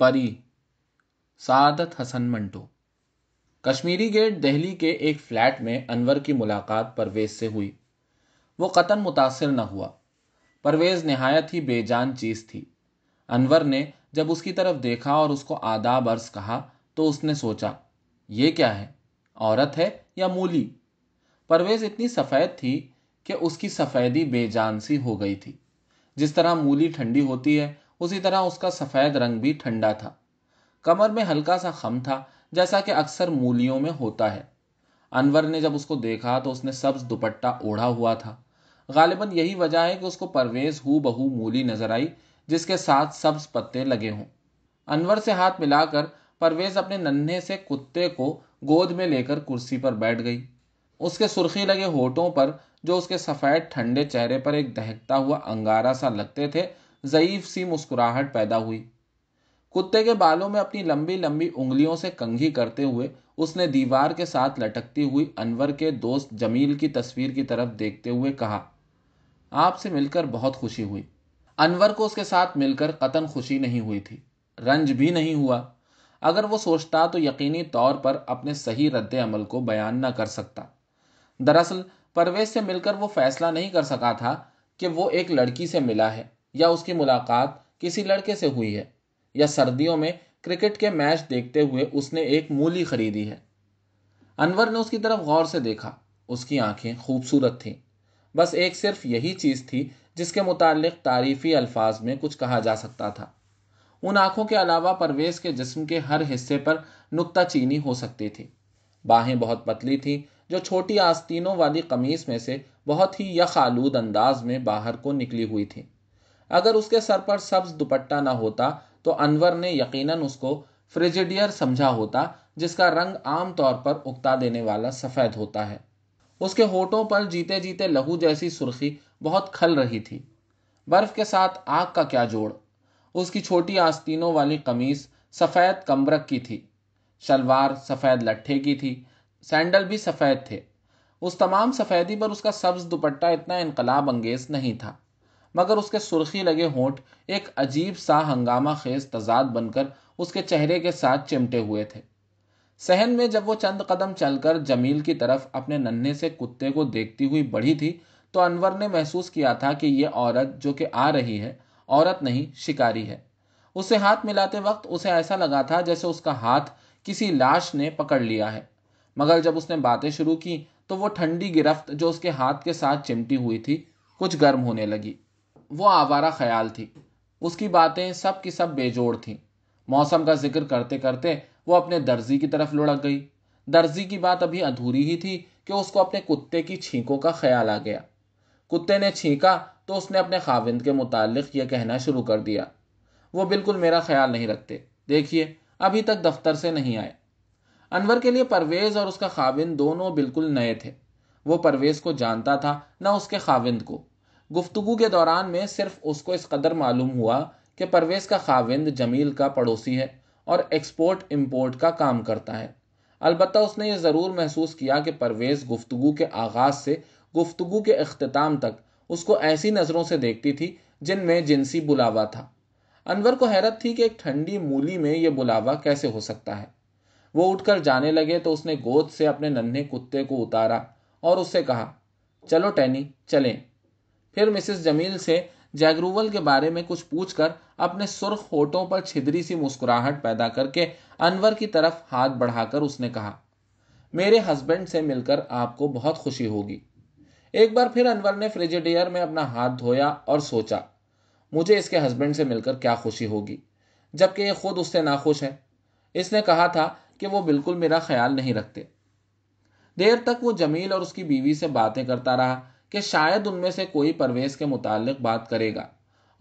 परी सादत हसन मंटो कश्मीरी गेट दिल्ली के एक फ्लैट में अनवर की मुलाकात परवेज से हुई वो कतन मुतासर न हुआ परवेज नहायत ही बेजान चीज़ थी अनवर ने जब उसकी तरफ देखा और उसको आदाब अर्ज कहा तो उसने सोचा ये क्या है औरत है या मूली परवेज इतनी सफ़ेद थी कि उसकी सफ़ेदी बेजान सी हो गई थी जिस तरह मूली ठंडी होती है उसी तरह उसका सफ़ेद रंग भी ठंडा था कमर में हल्का सा खम था जैसा कि अक्सर मूलियों में होता है अनवर ने जब उसको देखा तो उसने सब्ज दुपट्टा ओढ़ा हुआ था गालिबन यही वजह है कि उसको परवेज हु बहू मूली नजर आई जिसके साथ सब्ज पत्ते लगे हों अनवर से हाथ मिलाकर परवेज अपने नन्हे से कुत्ते को गोद में लेकर कुर्सी पर बैठ गई उसके सुर्खी लगे होठों पर जो उसके सफ़ेद ठंडे चेहरे पर एक दहकता हुआ अंगारा सा लगते थे ज़यीफ सी मुस्कुराहट पैदा हुई कुत्ते के बालों में अपनी लंबी लंबी उंगलियों से कंघी करते हुए उसने दीवार के साथ लटकती हुई अनवर के दोस्त जमील की तस्वीर की तरफ देखते हुए कहा आपसे मिलकर बहुत खुशी हुई अनवर को उसके साथ मिलकर कतन खुशी नहीं हुई थी रंज भी नहीं हुआ अगर वो सोचता तो यकीनी तौर पर अपने सही रद्द अमल को बयान न कर सकता दरअसल परवेज से मिलकर वो फैसला नहीं कर सका था कि वो एक लड़की से मिला है या उसकी मुलाकात किसी लड़के से हुई है या सर्दियों में क्रिकेट के मैच देखते हुए उसने एक मूली खरीदी है अनवर ने उसकी तरफ गौर से देखा उसकी आंखें खूबसूरत थीं बस एक सिर्फ यही चीज़ थी जिसके मुतालिक तारीफ़ी अल्फाज में कुछ कहा जा सकता था उन आंखों के अलावा परवेज़ के जिस्म के हर हिस्से पर नुकता चीनी हो सकती थी बाहें बहुत पतली थीं जो छोटी आस्तीनों वाली कमीज में से बहुत ही यख आलूद अंदाज में बाहर को निकली हुई थी अगर उसके सर पर सब्ज दुपट्टा ना होता तो अनवर ने यकीनन उसको फ्रिजिडियर समझा होता जिसका रंग आमतौर पर उगता देने वाला सफ़ेद होता है उसके होठों पर जीते जीते लहू जैसी सुर्खी बहुत खल रही थी बर्फ के साथ आग का क्या जोड़ उसकी छोटी आस्तीनों वाली कमीज सफ़ेद कमरक की थी शलवार सफ़ेद लट्ठे की थी सैंडल भी सफ़ेद थे उस तमाम सफ़ेदी पर उसका सब्ज़ दुपट्टा इतना इनकलाब अंगेज नहीं था मगर उसके सुर्खी लगे होंठ एक अजीब सा हंगामा खेज तजाद बनकर उसके चेहरे के साथ चिमटे हुए थे सहन में जब वो चंद कदम चलकर जमील की तरफ अपने नन्हे से कुत्ते को देखती हुई बढ़ी थी तो अनवर ने महसूस किया था कि यह औरत जो कि आ रही है औरत नहीं शिकारी है उसे हाथ मिलाते वक्त उसे ऐसा लगा था जैसे उसका हाथ किसी लाश ने पकड़ लिया है मगर जब उसने बातें शुरू की तो वो ठंडी गिरफ्त जो उसके हाथ के साथ चिमटी हुई थी कुछ गर्म होने लगी वो आवारा ख्याल थी उसकी बातें सब की सब बेजोड़ थीं मौसम का जिक्र करते करते वो अपने दर्जी की तरफ लुढ़क गई दर्जी की बात अभी अधूरी ही थी कि उसको अपने कुत्ते की छींकों का ख्याल आ गया कुत्ते ने छींका तो उसने अपने खाविंद के मुतालिक यह कहना शुरू कर दिया वो बिल्कुल मेरा ख्याल नहीं रखते देखिए अभी तक दफ्तर से नहीं आए अनवर के लिए परवेज़ और उसका खाविंद दोनों बिल्कुल नए थे वो परवेज़ को जानता था ना उसके खाविंद को गुफ्तु के दौरान में सिर्फ उसको इस कदर मालूम हुआ कि परवेज़ का खाविंद जमील का पड़ोसी है और एक्सपोर्ट इम्पोर्ट का काम करता है अलबत् उसने यह ज़रूर महसूस किया कि परवेज़ गुफ्तु के आगाज़ से गुफ्तु के अख्ताम तक उसको ऐसी नज़रों से देखती थी जिनमें जिनसी बुलावा था अनवर को हैरत थी कि एक ठंडी मूली में यह बुलावा कैसे हो सकता है वो उठकर जाने लगे तो उसने गोद से अपने नन्हे कुत्ते को उतारा और उससे कहा चलो टैनी चलें फिर मिसेस जमील से जैगरूवल के बारे में कुछ पूछकर अपने सुर्ख होठों पर छिदरी सी मुस्कुराहट पैदा करके अनवर की तरफ हाथ बढ़ाकर उसने कहा मेरे हस्बैंड से मिलकर आपको बहुत खुशी होगी एक बार फिर अनवर ने फ्रिजिडियर में अपना हाथ धोया और सोचा मुझे इसके हस्बैंड से मिलकर क्या खुशी होगी जबकि ये खुद उससे नाखुश है इसने कहा था कि वो बिल्कुल मेरा ख्याल नहीं रखते देर तक वो जमील और उसकी बीवी से बातें करता रहा कि शायद उनमें से कोई परवेज़ के मुतालिक बात करेगा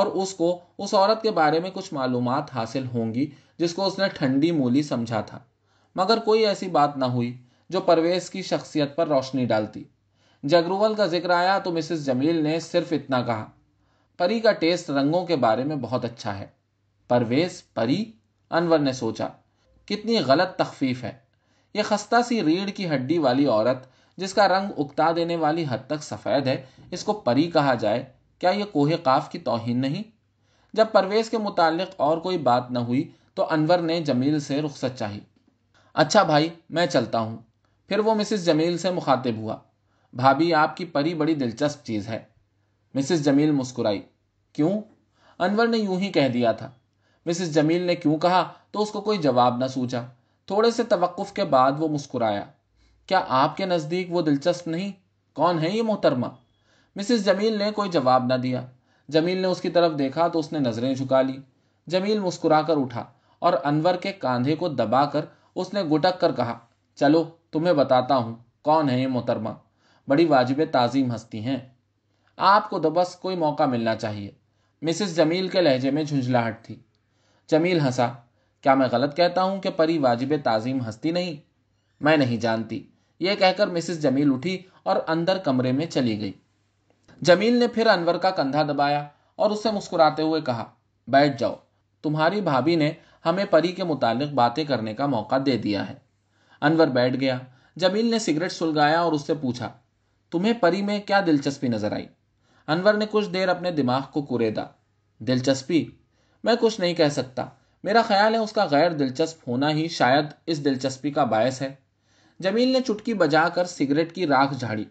और उसको उस औरत के बारे में कुछ मालूम हासिल होंगी जिसको उसने ठंडी मूली समझा था मगर कोई ऐसी बात ना हुई जो परवेज़ की शख्सियत पर रोशनी डालती जगरूवल का जिक्र आया तो मिसिस जमील ने सिर्फ इतना कहा परी का टेस्ट रंगों के बारे में बहुत अच्छा है परवेज परी अनवर ने सोचा कितनी गलत तखफीफ है यह खस्ता सी रीढ़ की हड्डी वाली औरत जिसका रंग उगता देने वाली हद तक सफ़ेद है इसको परी कहा जाए क्या यह कोहे काफ की तोहिन नहीं जब परवेज़ के मुतालिक और कोई बात न हुई तो अनवर ने जमील से रुख्सत चाही अच्छा भाई मैं चलता हूँ फिर वो मिसिस जमील से मुखातिब हुआ भाभी आपकी परी बड़ी दिलचस्प चीज़ है मिसिस जमील मुस्कुराई क्यों अनवर ने यूं ही कह दिया था मिसिस जमील ने क्यों कहा तो उसको कोई जवाब न सोचा थोड़े से तवक़ के बाद वो मुस्कुराया क्या आपके नज़दीक वो दिलचस्प नहीं कौन है ये मोहतरमा मिसिस जमील ने कोई जवाब ना दिया जमील ने उसकी तरफ देखा तो उसने नज़रें झुका ली जमील मुस्कुराकर उठा और अनवर के कांधे को दबाकर उसने गुटक कर कहा चलो तुम्हें बताता हूँ कौन है ये मोहतरमा बड़ी वाजिब ताज़ीम हस्ती हैं आपको तो बस कोई मौका मिलना चाहिए मिसिस जमील के लहजे में झुंझलाहट थी जमील हंसा क्या मैं गलत कहता हूँ कि परी वाजिब ताज़ीम हस्ती नहीं मैं नहीं जानती यह कहकर मिसिस जमील उठी और अंदर कमरे में चली गई जमील ने फिर अनवर का कंधा दबाया और उसे मुस्कुराते हुए कहा बैठ जाओ तुम्हारी भाभी ने हमें परी के मुतालिक बातें करने का मौका दे दिया है अनवर बैठ गया जमील ने सिगरेट सुलगाया और उससे पूछा तुम्हें परी में क्या दिलचस्पी नजर आई अनवर ने कुछ देर अपने दिमाग को कुरेदा दिलचस्पी मैं कुछ नहीं कह सकता मेरा ख्याल है उसका गैर दिलचस्प होना ही शायद इस दिलचस्पी का बायस है जमील ने चुटकी बजाकर सिगरेट की राख झाड़ी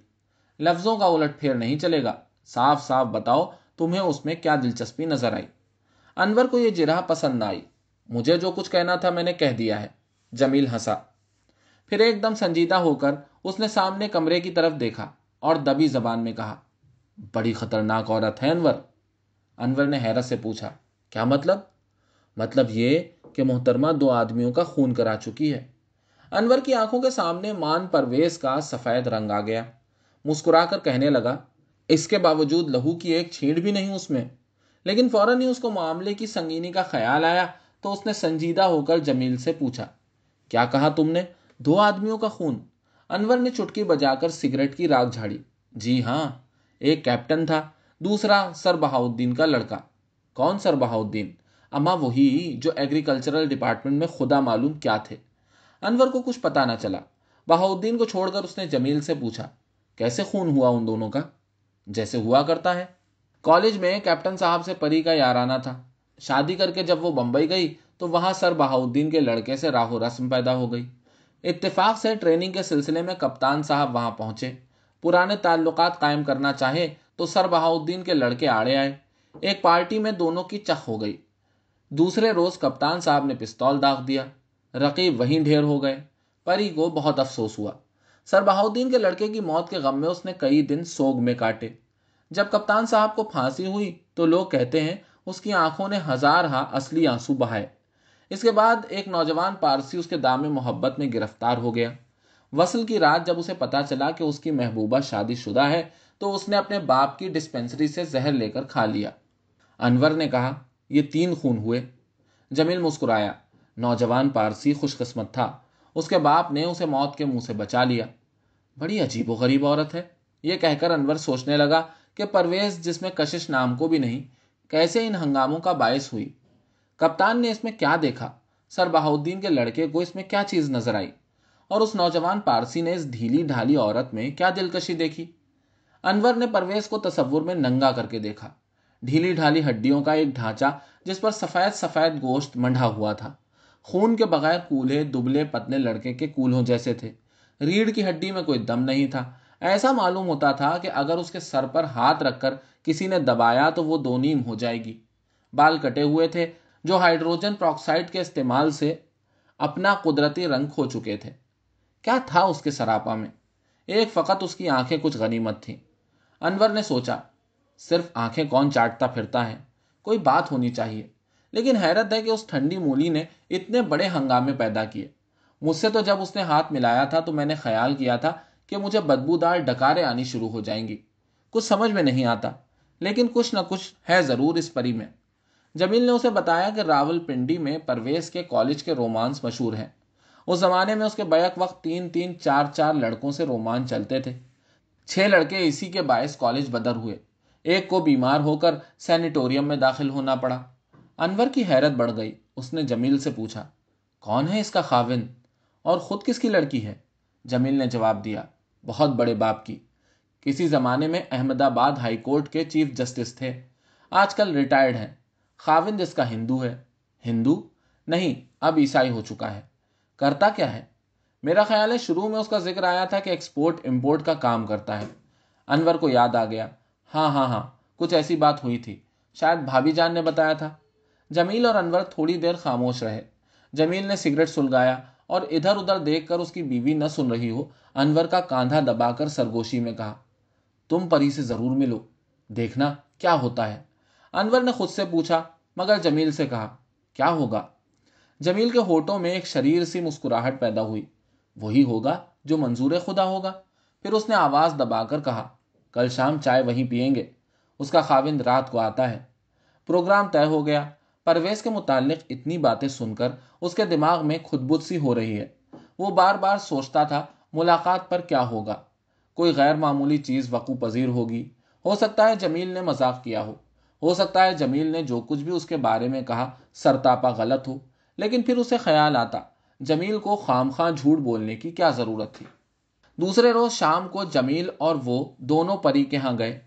लफ्जों का उलट फेर नहीं चलेगा साफ साफ बताओ तुम्हें उसमें क्या दिलचस्पी नजर आई अनवर को यह जिरा पसंद आई मुझे जो कुछ कहना था मैंने कह दिया है जमील हंसा फिर एकदम संजीदा होकर उसने सामने कमरे की तरफ देखा और दबी जबान में कहा बड़ी खतरनाक औरत है अनवर अनवर ने हैरत से पूछा क्या मतलब मतलब ये कि मोहतरमा दो आदमियों का खून करा चुकी है अनवर की आंखों के सामने मान परवेज का सफ़ेद रंग आ गया मुस्कुराकर कहने लगा इसके बावजूद लहू की एक छीड़ भी नहीं उसमें लेकिन फ़ौरन ही उसको मामले की संगीनी का ख्याल आया तो उसने संजीदा होकर जमील से पूछा क्या कहा तुमने दो आदमियों का खून अनवर ने चुटकी बजाकर सिगरेट की राख झाड़ी जी हाँ एक कैप्टन था दूसरा सर बहाउद्दीन का लड़का कौन सर बहाउद्दीन अम्मा वही जो एग्रीकल्चरल डिपार्टमेंट में खुदा मालूम क्या थे अनवर को कुछ पता ना चला बहाउद्दीन को छोड़कर उसने जमील से पूछा कैसे खून हुआ उन दोनों का जैसे हुआ करता है कॉलेज में कैप्टन साहब से परी का याराना था शादी करके जब वो बंबई गई तो वहां सर बहाउद्दीन के लड़के से राहो रस्म पैदा हो गई इत्तेफाक से ट्रेनिंग के सिलसिले में कप्तान साहब वहां पहुंचे पुराने ताल्लुक कायम करना चाहे तो सर बहाउद्दीन के लड़के आड़े आए एक पार्टी में दोनों की चख हो गई दूसरे रोज कप्तान साहब ने पिस्तौल दाग दिया रकीब वहीं ढेर हो गए परी को बहुत अफसोस हुआ सर बहाउद्दीन के लड़के की मौत के गम में उसने कई दिन सोग में काटे जब कप्तान साहब को फांसी हुई तो लोग कहते हैं उसकी आंखों ने हजार हा असली आंसू बहाए इसके बाद एक नौजवान पारसी उसके दाम मोहब्बत में गिरफ्तार हो गया वसल की रात जब उसे पता चला कि उसकी महबूबा शादीशुदा है तो उसने अपने बाप की डिस्पेंसरी से जहर लेकर खा लिया अनवर ने कहा ये तीन खून हुए जमील मुस्कुराया नौजवान पारसी खुशकस्मत था उसके बाप ने उसे मौत के मुंह से बचा लिया बड़ी अजीब गरीब औरत है ये कहकर अनवर सोचने लगा कि परवेज जिसमें कशिश नाम को भी नहीं कैसे इन हंगामों का बायस हुई कप्तान ने इसमें क्या देखा सर बहाउद्दीन के लड़के को इसमें क्या चीज़ नजर आई और उस नौजवान पारसी ने इस ढीली ढाली औरत में क्या दिलकशी देखी अनवर ने परवेज को तस्वुर में नंगा करके देखा ढीली ढाली हड्डियों का एक ढांचा जिस पर सफ़ेद सफ़ेद गोश्त मंडा हुआ था खून के बगैर कूल्हे दुबले पतले लड़के के कूल्हों जैसे थे रीढ़ की हड्डी में कोई दम नहीं था ऐसा मालूम होता था कि अगर उसके सर पर हाथ रखकर किसी ने दबाया तो वो दो नीम हो जाएगी बाल कटे हुए थे जो हाइड्रोजन प्रॉक्साइड के इस्तेमाल से अपना कुदरती रंग खो चुके थे क्या था उसके सरापा में एक फ़कत उसकी आंखें कुछ गनीमत थीं अनवर ने सोचा सिर्फ आंखें कौन चाटता फिरता है कोई बात होनी चाहिए लेकिन हैरत है कि उस ठंडी मूली ने इतने बड़े हंगामे पैदा किए मुझसे तो जब उसने हाथ मिलाया था तो मैंने ख्याल किया था कि मुझे बदबूदार डकारे आनी शुरू हो जाएंगी कुछ समझ में नहीं आता लेकिन कुछ न कुछ है ज़रूर इस परी में जमील ने उसे बताया कि रावलपिंडी में परवेज के कॉलेज के रोमांस मशहूर हैं उस ज़माने में उसके बैक वक्त तीन तीन चार चार लड़कों से रोमांच चलते थे छः लड़के इसी के बायस कॉलेज बदर हुए एक को बीमार होकर सैनिटोरियम में दाखिल होना पड़ा अनवर की हैरत बढ़ गई उसने जमील से पूछा कौन है इसका खाविन और ख़ुद किसकी लड़की है जमील ने जवाब दिया बहुत बड़े बाप की किसी ज़माने में अहमदाबाद हाई कोर्ट के चीफ जस्टिस थे आजकल रिटायर्ड हैं खाविंद इसका हिंदू है हिंदू नहीं अब ईसाई हो चुका है करता क्या है मेरा ख्याल है शुरू में उसका जिक्र आया था कि एक्सपोर्ट इम्पोर्ट का काम करता है अनवर को याद आ गया हाँ हाँ हाँ कुछ ऐसी बात हुई थी शायद भाभी जान ने बताया था जमील और अनवर थोड़ी देर खामोश रहे जमील ने सिगरेट सुलगाया और इधर उधर देखकर उसकी बीवी न सुन रही हो अनवर का कांधा दबाकर सरगोशी में कहा तुम परी से ज़रूर मिलो देखना क्या होता है अनवर ने खुद से पूछा मगर जमील से कहा क्या होगा जमील के होठों में एक शरीर सी मुस्कुराहट पैदा हुई वही होगा जो मंजूर खुदा होगा फिर उसने आवाज़ दबाकर कहा कल शाम चाय वहीं पियेंगे उसका खाविंद रात को आता है प्रोग्राम तय हो गया परवेज के मुतालिक इतनी बातें सुनकर उसके दिमाग में खुदबुदसी हो रही है वो बार बार सोचता था मुलाकात पर क्या होगा कोई गैर मामूली चीज़ वकू पजीर होगी हो सकता है जमील ने मजाक किया हो हो सकता है जमील ने जो कुछ भी उसके बारे में कहा सरतापा गलत हो लेकिन फिर उसे ख्याल आता जमील को खाम खां झूठ बोलने की क्या ज़रूरत थी दूसरे रोज़ शाम को जमील और वो दोनों परी के यहाँ गए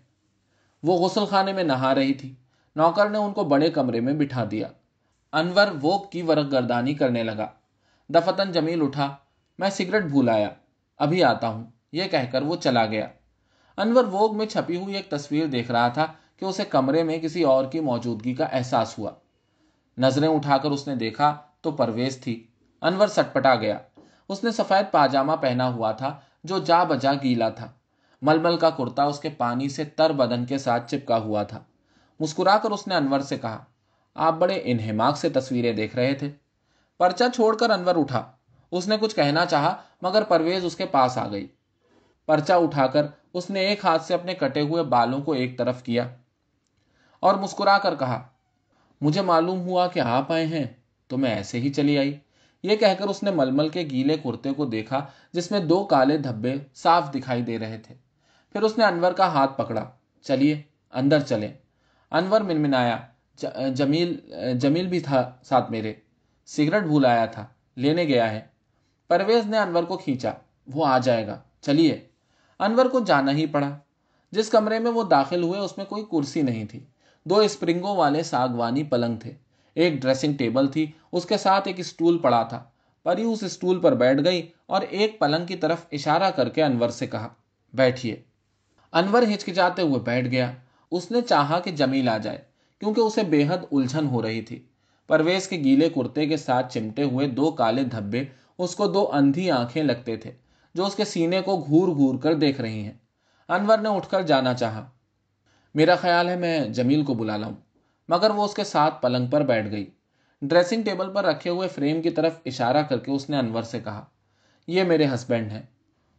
वो गसल खाने में नहा रही थी नौकर ने उनको बड़े कमरे में बिठा दिया अनवर वोक की गर्दानी करने लगा दफतन जमील उठा मैं सिगरेट भूल आया अभी आता हूं यह कहकर वो चला गया अनवर वोग में छपी हुई एक तस्वीर देख रहा था कि उसे कमरे में किसी और की मौजूदगी का एहसास हुआ नजरें उठाकर उसने देखा तो परवेज थी अनवर सटपटा गया उसने सफ़ेद पाजामा पहना हुआ था जो जा बजा गीला था मलमल का कुर्ता उसके पानी से तर बदन के साथ चिपका हुआ था मुस्कुराकर उसने अनवर से कहा आप बड़े इनहिमाक से तस्वीरें देख रहे थे पर्चा छोड़कर अनवर उठा उसने कुछ कहना चाहा मगर परवेज उसके पास आ गई पर्चा उठाकर उसने एक हाथ से अपने कटे हुए बालों को एक तरफ किया और मुस्कुरा कर कहा मुझे मालूम हुआ कि आप आए हैं तो मैं ऐसे ही चली आई ये कहकर उसने मलमल के गीले कुर्ते को देखा जिसमें दो काले धब्बे साफ दिखाई दे रहे थे फिर उसने अनवर का हाथ पकड़ा चलिए अंदर चलें अनवर मिनमिनाया जमील जमील भी था साथ मेरे सिगरेट भूल आया था लेने गया है परवेज ने अनवर को खींचा वो आ जाएगा चलिए अनवर को जाना ही पड़ा जिस कमरे में वो दाखिल हुए उसमें कोई कुर्सी नहीं थी दो स्प्रिंगों वाले सागवानी पलंग थे एक ड्रेसिंग टेबल थी उसके साथ एक स्टूल पड़ा था परी उस स्टूल पर बैठ गई और एक पलंग की तरफ इशारा करके अनवर से कहा बैठिए अनवर हिचकिचाते हुए बैठ गया उसने चाहा कि जमील आ जाए क्योंकि उसे बेहद उलझन हो रही थी परवेज के गीले कुर्ते के साथ चिमटे हुए दो काले धब्बे उसको दो अंधी आंखें लगते थे जो उसके सीने को घूर घूर कर देख रही हैं अनवर ने उठकर जाना चाहा मेरा ख्याल है मैं जमील को बुला लाऊं मगर वो उसके साथ पलंग पर बैठ गई ड्रेसिंग टेबल पर रखे हुए फ्रेम की तरफ इशारा करके उसने अनवर से कहा ये मेरे हस्बैंड हैं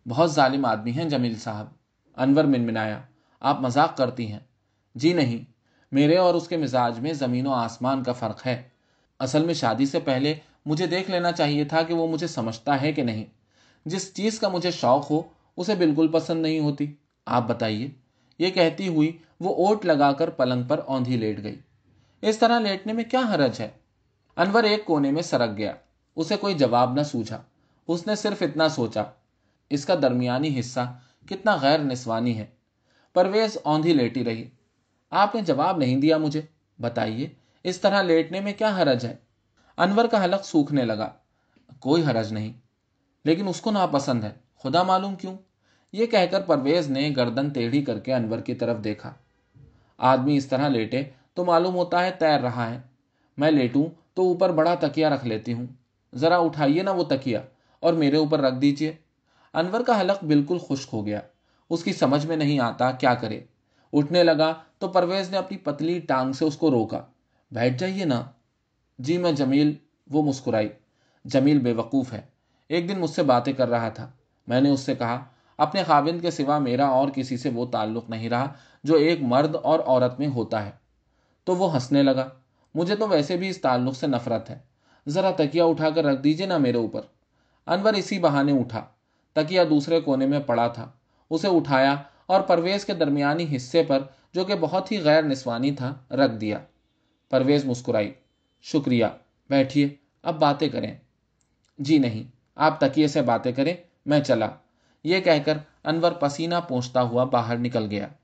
बहुत जालिम आदमी हैं जमील साहब अनवर मिनमिनाया आप मजाक करती हैं जी नहीं मेरे और उसके मिजाज में ज़मीन व आसमान का फ़र्क है असल में शादी से पहले मुझे देख लेना चाहिए था कि वो मुझे समझता है कि नहीं जिस चीज़ का मुझे शौक़ हो उसे बिल्कुल पसंद नहीं होती आप बताइए ये कहती हुई वो ओट लगाकर पलंग पर औंधी लेट गई इस तरह लेटने में क्या हरज है अनवर एक कोने में सरक गया उसे कोई जवाब न सूझा उसने सिर्फ इतना सोचा इसका दरमियानी हिस्सा कितना गैर निस्वानी है परवेज औंधी लेटी रही आपने जवाब नहीं दिया मुझे बताइए इस तरह लेटने में क्या हरज है अनवर का हलक सूखने लगा कोई हरज नहीं लेकिन उसको नापसंद है खुदा मालूम क्यों ये कहकर परवेज ने गर्दन टेढ़ी करके अनवर की तरफ देखा आदमी इस तरह लेटे तो मालूम होता है तैर रहा है मैं लेटूं तो ऊपर बड़ा तकिया रख लेती हूँ ज़रा उठाइए ना वो तकिया और मेरे ऊपर रख दीजिए अनवर का हलक बिल्कुल खुश्क हो गया उसकी समझ में नहीं आता क्या करे उठने लगा तो परवेज ने अपनी पतली टांग से उसको रोका बैठ जाइए ना जी मैं जमील वो मुस्कुराई जमील बेवकूफ़ है एक दिन मुझसे बातें कर रहा था मैंने उससे कहा अपने खाविंद के सिवा मेरा और किसी से वो ताल्लुक़ नहीं रहा जो एक मर्द और औरत में होता है तो वो हंसने लगा मुझे तो वैसे भी इस ताल्लुक़ से नफरत है ज़रा तकिया उठाकर रख दीजिए ना मेरे ऊपर अनवर इसी बहाने उठा तकिया दूसरे कोने में पड़ा था उसे उठाया और परवेज़ के दरमिया हिस्से पर जो कि बहुत ही गैर निस्वानी था रख दिया परवेज़ मुस्कुराई शुक्रिया बैठिए अब बातें करें जी नहीं आप तकिए से बातें करें मैं चला ये कहकर अनवर पसीना पहुँचता हुआ बाहर निकल गया